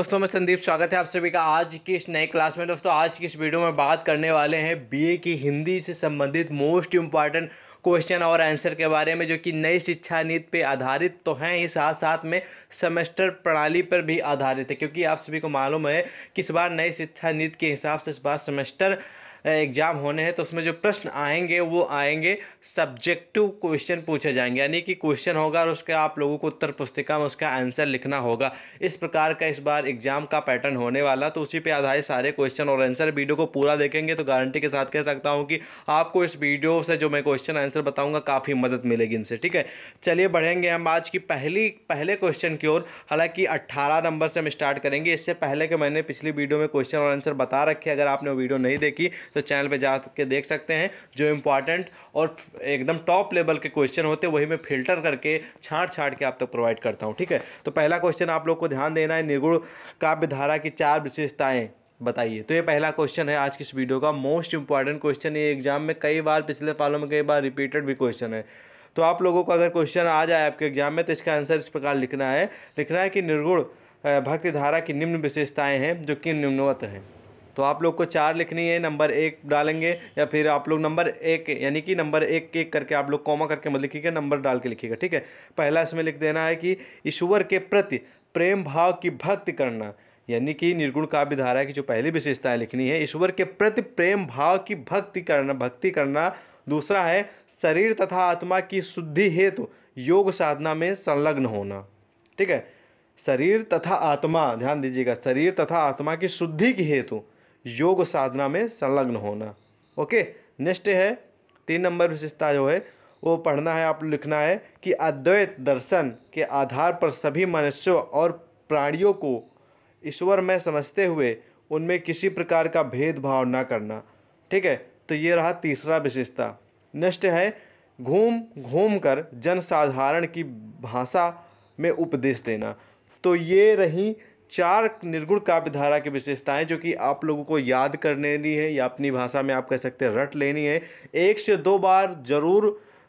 दोस्तों मैं संदीप स्वागत है आप सभी का आज की इस नए क्लास में दोस्तों आज की इस वीडियो में बात करने वाले हैं बीए की हिंदी से संबंधित मोस्ट इम्पॉर्टेंट क्वेश्चन और आंसर के बारे में जो कि नई शिक्षा नीति पे आधारित तो हैं ही साथ साथ में सेमेस्टर प्रणाली पर भी आधारित है क्योंकि आप सभी को मालूम है कि इस बार नई शिक्षा नीति के हिसाब से इस बार सेमेस्टर एग्ज़ाम होने हैं तो उसमें जो प्रश्न आएंगे वो आएंगे सब्जेक्टिव क्वेश्चन पूछे जाएंगे यानी कि क्वेश्चन होगा और उसके आप लोगों को उत्तर पुस्तिका में उसका आंसर लिखना होगा इस प्रकार का इस बार एग्ज़ाम का पैटर्न होने वाला तो उसी पर आधारित सारे क्वेश्चन और आंसर वीडियो को पूरा देखेंगे तो गारंटी के साथ कह सकता हूँ कि आपको इस वीडियो से जो मैं क्वेश्चन आंसर बताऊँगा काफ़ी मदद मिलेगी इनसे ठीक है चलिए बढ़ेंगे हम आज की पहली पहले क्वेश्चन की ओर हालांकि 18 नंबर से हम स्टार्ट करेंगे इससे पहले कि मैंने पिछली वीडियो में क्वेश्चन और आंसर बता रखे अगर आपने वीडियो नहीं देखी तो चैनल पर जा के देख सकते हैं जो इंपॉर्टेंट और एकदम टॉप लेवल के क्वेश्चन होते हैं वही मैं फिल्टर करके छाँट छाँट के आप तक तो प्रोवाइड करता हूँ ठीक है तो पहला क्वेश्चन आप लोग को ध्यान देना है निर्गुण काव्य धारा की चार विशेषताएँ बताइए तो ये पहला क्वेश्चन है आज की इस वीडियो का मोस्ट इंपॉर्टेंट क्वेश्चन ये एग्जाम में कई बार पिछले सालों में कई बार रिपीटेड भी क्वेश्चन है तो आप लोगों को अगर क्वेश्चन आ जाए आपके एग्जाम में तो इसका आंसर इस प्रकार लिखना है लिखना है कि निर्गुण भक्ति धारा की निम्न विशेषताएं हैं जो कि निम्नवत हैं तो आप लोग को चार लिखनी है नंबर एक डालेंगे या फिर आप लोग नंबर एक यानी कि नंबर एक एक करके आप लोग कॉमा करके मत लिखिएगा नंबर डाल के लिखिएगा ठीक है पहला इसमें लिख देना है कि ईश्वर के प्रति प्रेम भाव की भक्ति करना यानी कि निर्गुण काव्य धारा की जो पहली विशेषताएं लिखनी है ईश्वर के प्रति प्रेम भाव की भक्ति करना भक्ति करना दूसरा है शरीर तथा आत्मा की शुद्धि हेतु योग साधना में संलग्न होना ठीक है शरीर तथा आत्मा ध्यान दीजिएगा शरीर तथा आत्मा की शुद्धि की हेतु योग साधना में संलग्न होना ओके नेक्स्ट है तीन नंबर विशेषता जो है वो पढ़ना है आप लिखना है कि अद्वैत दर्शन के आधार पर सभी मनुष्यों और प्राणियों को ईश्वर में समझते हुए उनमें किसी प्रकार का भेदभाव ना करना ठीक है तो ये रहा तीसरा विशेषता नेक्स्ट है घूम घूम कर जनसाधारण की भाषा में उपदेश देना तो ये रही चार निर्गुण काव्यधारा की विशेषताएं जो कि आप लोगों को याद कर लेनी है या अपनी भाषा में आप कह सकते हैं रट लेनी है एक से दो बार ज़रूर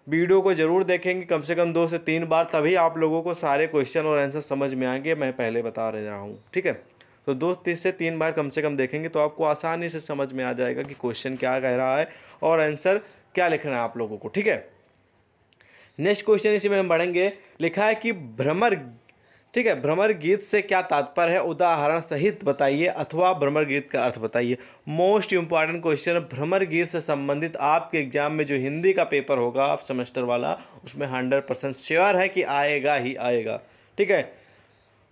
वीडियो को ज़रूर देखेंगे कम से कम दो से तीन बार तभी आप लोगों को सारे क्वेश्चन और आंसर समझ में आएंगे मैं पहले बता रहा हूँ ठीक है तो दो तीस से तीन बार कम से कम देखेंगे तो आपको आसानी से समझ में आ जाएगा कि क्वेश्चन क्या कह रहा है और आंसर क्या लिखना है आप लोगों को ठीक है नेक्स्ट क्वेश्चन इसी में हम बढ़ेंगे लिखा है कि भ्रमर ठीक है भ्रमर गीत से क्या तात्पर्य है उदाहरण सहित बताइए अथवा भ्रमर गीत का अर्थ बताइए मोस्ट इंपॉर्टेंट क्वेश्चन भ्रमर गीत से संबंधित आपके एग्जाम में जो हिंदी का पेपर होगा आप सेमेस्टर वाला उसमें हंड्रेड परसेंट श्योर है कि आएगा ही आएगा ठीक है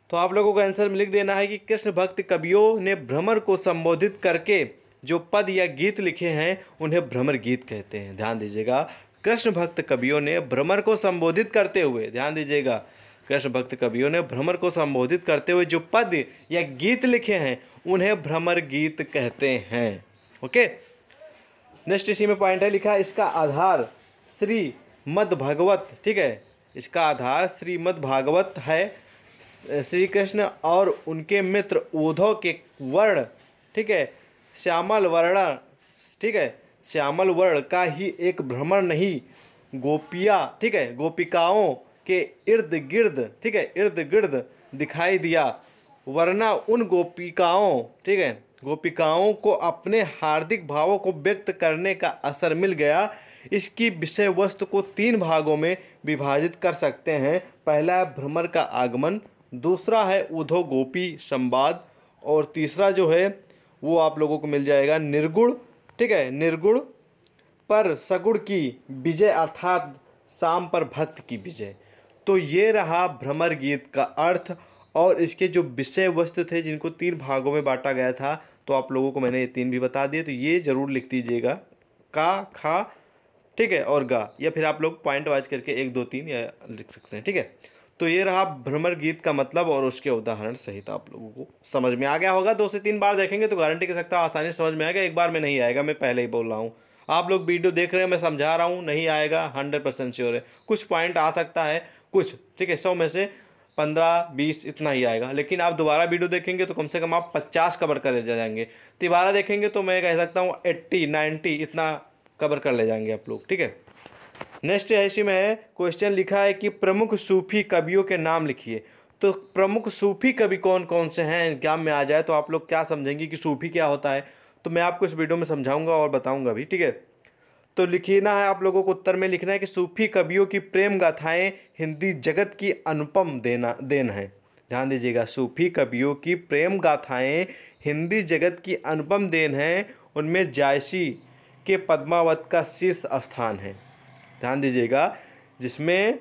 तो आप लोगों को आंसर में लिख देना है कि कृष्ण भक्त कवियों ने भ्रमर को संबोधित करके जो पद या गीत लिखे हैं उन्हें भ्रमर गीत कहते हैं ध्यान दीजिएगा कृष्ण भक्त कवियों ने भ्रमर को संबोधित करते हुए ध्यान दीजिएगा कृष्ण भक्त कवियों ने भ्रमर को संबोधित करते हुए जो पद या गीत लिखे हैं उन्हें भ्रमर गीत कहते हैं ओके नेक्स्ट इसी में पॉइंट है लिखा इसका आधार श्री मद भागवत ठीक है इसका आधार मद भागवत है श्री कृष्ण और उनके मित्र उद्धव के वर्ण ठीक है श्यामल वर्ण ठीक है श्यामल वर्ण का ही एक भ्रमण नहीं गोपिया ठीक है गोपिकाओं के इर्द गिर्द ठीक है इर्द गिर्द दिखाई दिया वरना उन गोपिकाओं ठीक है गोपिकाओं को अपने हार्दिक भावों को व्यक्त करने का असर मिल गया इसकी विषय वस्तु को तीन भागों में विभाजित कर सकते हैं पहला है भ्रमर का आगमन दूसरा है उधो गोपी संवाद और तीसरा जो है वो आप लोगों को मिल जाएगा निर्गुण ठीक है निर्गुण पर सगुण की विजय अर्थात शाम पर भक्त की विजय तो ये रहा भ्रमर गीत का अर्थ और इसके जो विषय वस्तु थे जिनको तीन भागों में बांटा गया था तो आप लोगों को मैंने ये तीन भी बता दिए तो ये ज़रूर लिख दीजिएगा का खा ठीक है और गा या फिर आप लोग पॉइंट वाइज करके एक दो तीन या लिख सकते हैं ठीक है तो ये रहा भ्रमर गीत का मतलब और उसके उदाहरण सहित आप लोगों को समझ में आ गया होगा दो से तीन बार देखेंगे तो गारंटी के सकता आसानी समझ में आएगा एक बार में नहीं आएगा मैं पहले ही बोल रहा हूँ आप लोग वीडियो देख रहे हैं मैं समझा रहा हूँ नहीं आएगा हंड्रेड परसेंट श्योर है कुछ पॉइंट आ सकता है कुछ ठीक है सौ में से पंद्रह बीस इतना ही आएगा लेकिन आप दोबारा वीडियो देखेंगे तो कम से कम आप पचास कवर कर ले जाएंगे तिबारा देखेंगे तो मैं कह सकता हूँ एट्टी नाइन्टी इतना कवर कर ले जाएंगे आप लोग ठीक है नेक्स्ट ऐसी में है क्वेश्चन लिखा है कि प्रमुख सूफी कवियों के नाम लिखिए तो प्रमुख सूफी कवि कौन कौन से हैं एग्जाम में आ जाए तो आप लोग क्या समझेंगे कि सूफी क्या होता है तो मैं आपको इस वीडियो में समझाऊंगा और बताऊंगा भी ठीक है तो लिखना है आप लोगों को उत्तर में लिखना है कि सूफी कवियों की प्रेम गाथाएं हिंदी जगत की अनुपम देना देन है ध्यान दीजिएगा सूफी कवियों की प्रेम गाथाएं हिंदी जगत की अनुपम देन है उनमें जायसी के पद्मावत का शीर्ष स्थान है ध्यान दीजिएगा जिसमें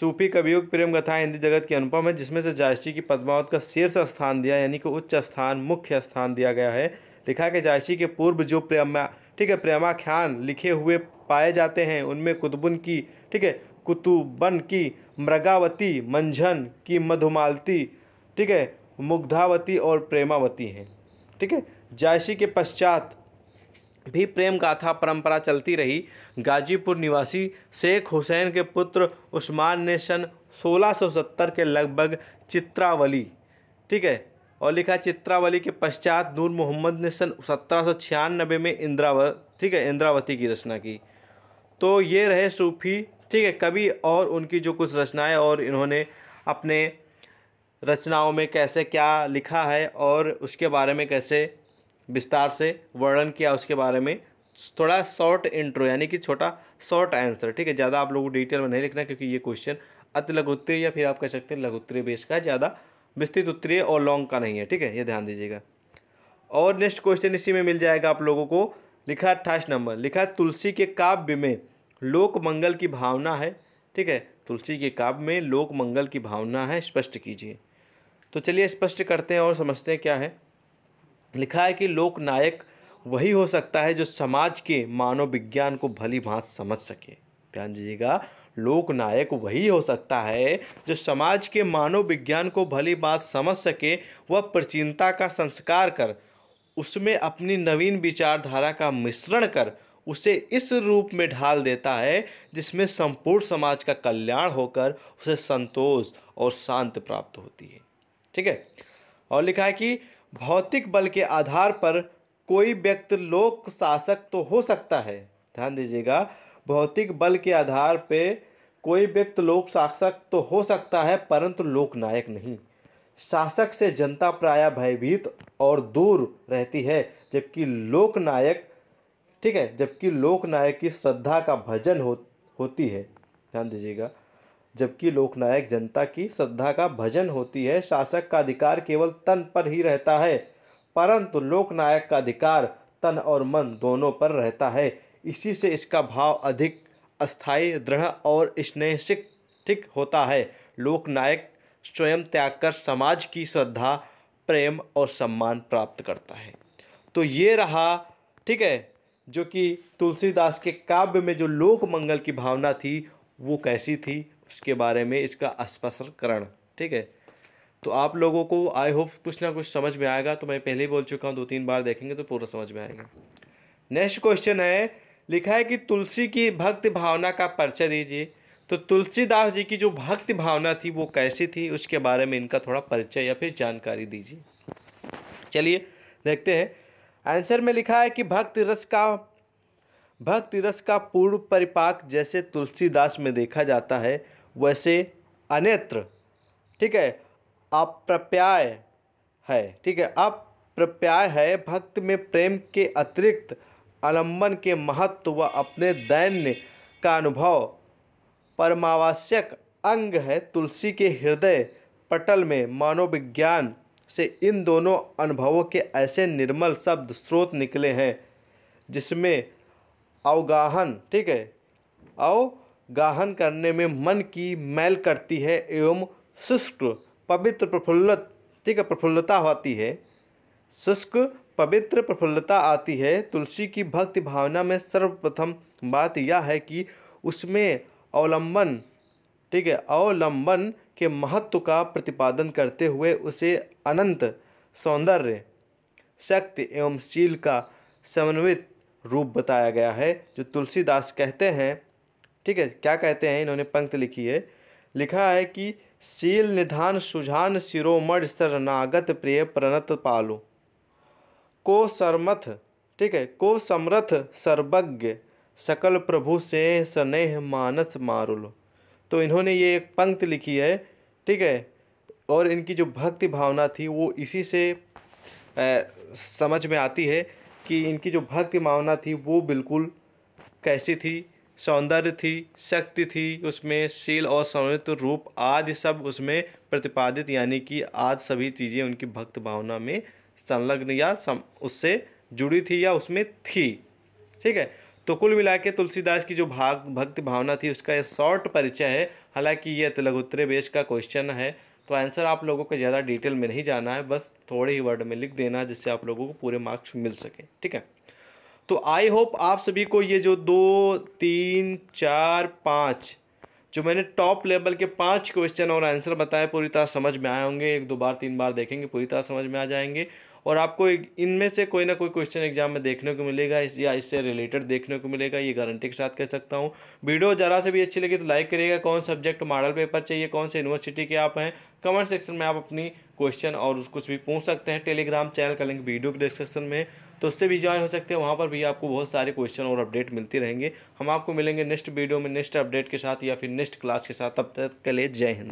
सूफी कवियों की प्रेम गाथाएं हिंदी जगत की अनुपम है जिसमें से जायसी की पद्मावत का शीर्ष स्थान दिया यानी कि उच्च स्थान मुख्य स्थान दिया गया है लिखा कि जायसी के पूर्व जो प्रेम ठीक है प्रेमाख्यान लिखे हुए पाए जाते हैं उनमें कुतुबन की ठीक है कुतुबन की मृगावती मंझन की मधुमालती ठीक है मुग्धावती और प्रेमावती हैं ठीक है जायसी के पश्चात भी प्रेम गाथा परंपरा चलती रही गाजीपुर निवासी शेख हुसैन के पुत्र उस्मान ने सन 1670 के लगभग चित्रावली ठीक है और लिखा चित्रावली के पश्चात नूर मोहम्मद ने सन सत्रह में इंद्राव ठीक है इंद्रावती की रचना की तो ये रहे सूफ़ी ठीक है कभी और उनकी जो कुछ रचनाएं और इन्होंने अपने रचनाओं में कैसे क्या लिखा है और उसके बारे में कैसे विस्तार से वर्णन किया उसके बारे में थोड़ा शॉर्ट इंट्रो यानी कि छोटा शॉर्ट आंसर ठीक है ज़्यादा आप लोगों को डिटेल में नहीं लिखना क्योंकि ये क्वेश्चन अति लघुत्तरी या फिर आप कह सकते हैं लघुत्तरी बेस का ज़्यादा विस्तृत उत्तरीय और लॉन्ग का नहीं है ठीक है ये ध्यान दीजिएगा और नेक्स्ट क्वेश्चन इसी में मिल जाएगा आप लोगों को लिखा अट्ठाईस नंबर लिखा तुलसी के काव्य में लोक मंगल की भावना है ठीक है तुलसी के काव्य में लोक मंगल की भावना है स्पष्ट कीजिए तो चलिए स्पष्ट करते हैं और समझते हैं क्या है लिखा है कि लोक नायक वही हो सकता है जो समाज के मानव विज्ञान को भली भांत समझ सके ध्यान दीजिएगा लोकनायक वही हो सकता है जो समाज के मानव विज्ञान को भली बात समझ सके वह प्राचीनता का संस्कार कर उसमें अपनी नवीन विचारधारा का मिश्रण कर उसे इस रूप में ढाल देता है जिसमें संपूर्ण समाज का कल्याण होकर उसे संतोष और शांति प्राप्त होती है ठीक है और लिखा है कि भौतिक बल के आधार पर कोई व्यक्ति लोक शासक तो हो सकता है ध्यान दीजिएगा भौतिक बल के आधार पे कोई व्यक्ति लोक शासक तो हो सकता है परंतु लोकनायक नहीं शासक से जनता प्राय भयभीत और दूर रहती है जबकि लोकनायक ठीक है जबकि लोकनायक की श्रद्धा का भजन हो होती है ध्यान दीजिएगा जबकि लोकनायक जनता की श्रद्धा का भजन होती है शासक का अधिकार केवल तन पर ही रहता है परंतु लोकनायक का अधिकार तन और मन दोनों पर रहता है इसी से इसका भाव अधिक अस्थायी दृढ़ और स्नेहिक ठीक होता है लोकनायक स्वयं त्याग कर समाज की श्रद्धा प्रेम और सम्मान प्राप्त करता है तो ये रहा ठीक है जो कि तुलसीदास के काव्य में जो लोक मंगल की भावना थी वो कैसी थी उसके बारे में इसका स्पष्टकरण ठीक है तो आप लोगों को आई होप कुछ ना कुछ समझ में आएगा तो मैं पहले ही बोल चुका हूँ दो तीन बार देखेंगे तो पूरा समझ में आएगा नेक्स्ट क्वेश्चन है लिखा है कि तुलसी की भक्ति भावना का परिचय दीजिए तो तुलसीदास जी की जो भक्ति भावना थी वो कैसी थी उसके बारे में इनका थोड़ा परिचय या फिर जानकारी दीजिए चलिए देखते हैं आंसर में लिखा है कि भक्ति रस का भक्ति रस का पूर्व परिपाक जैसे तुलसीदास में देखा जाता है वैसे अनेत्र ठीक है अप्रप्याय है ठीक है अप्रप्याय है भक्त में प्रेम के अतिरिक्त आलम्बन के महत्व व अपने दैन्य का अनुभव परमावश्यक अंग है तुलसी के हृदय पटल में मनोविज्ञान से इन दोनों अनुभवों के ऐसे निर्मल शब्द स्रोत निकले हैं जिसमें अवगाहन ठीक है अवगाहन करने में मन की मैल करती है एवं शुष्क पवित्र प्रफुल्लत ठीक है प्रफुल्लता होती है शुष्क पवित्र प्रफुल्लता आती है तुलसी की भक्ति भावना में सर्वप्रथम बात यह है कि उसमें अवलंबन ठीक है अवलंबन के महत्व का प्रतिपादन करते हुए उसे अनंत सौंदर्य शक्ति एवं शील का समन्वित रूप बताया गया है जो तुलसीदास कहते हैं ठीक है क्या कहते हैं इन्होंने पंक्ति लिखी है लिखा है कि शील निधान सुझान शिरोमढ़ शरणागत प्रिय प्रणत पालो को सरमथ ठीक है को समरथ सर्वज्ञ सकल प्रभु से स्नेह मानस मारुल तो इन्होंने ये एक पंक्ति लिखी है ठीक है और इनकी जो भक्ति भावना थी वो इसी से ए, समझ में आती है कि इनकी जो भक्ति भावना थी वो बिल्कुल कैसी थी सौंदर्य थी शक्ति थी उसमें शील और संयुक्त रूप आदि सब उसमें प्रतिपादित यानी कि आज सभी चीज़ें उनकी भक्त भावना में संलग्न या सम उससे जुड़ी थी या उसमें थी ठीक है तो कुल मिला के तुलसीदास की जो भाग भक्ति भावना थी उसका यह शॉर्ट परिचय है हालांकि ये तिलगुत्रे बेश का क्वेश्चन है तो आंसर आप लोगों को ज़्यादा डिटेल में नहीं जाना है बस थोड़े ही वर्ड में लिख देना जिससे आप लोगों को पूरे मार्क्स मिल सके ठीक है तो आई होप आप सभी को ये जो दो तीन चार पाँच जो मैंने टॉप लेवल के पांच क्वेश्चन और आंसर बताए पूरी तरह समझ में आए होंगे एक दो बार तीन बार देखेंगे पूरी तरह समझ में आ जाएंगे और आपको इनमें से कोई ना कोई क्वेश्चन एग्जाम में देखने को मिलेगा इस या इससे रिलेटेड देखने को मिलेगा ये गारंटी के साथ कह सकता हूँ वीडियो ज़रा से भी अच्छी लगी तो लाइक करिएगा कौन सब्जेक्ट मॉडल पेपर चाहिए कौन से यूनिवर्सिटी के आप हैं कमेंट सेक्शन में आप अपनी क्वेश्चन और कुछ भी पूछ सकते हैं टेलीग्राम चैनल का लिंक वीडियो के डिस्क्रिप्शन में तो उससे भी ज्वाइन हो सकते हैं वहाँ पर भी आपको बहुत सारे क्वेश्चन और अपडेट मिलती रहेंगे हम आपको मिलेंगे नेक्स्ट वीडियो में नेक्स्ट अपडेट के साथ या फिर नेक्स्ट क्लास के साथ तब तक के लिए जय हिंद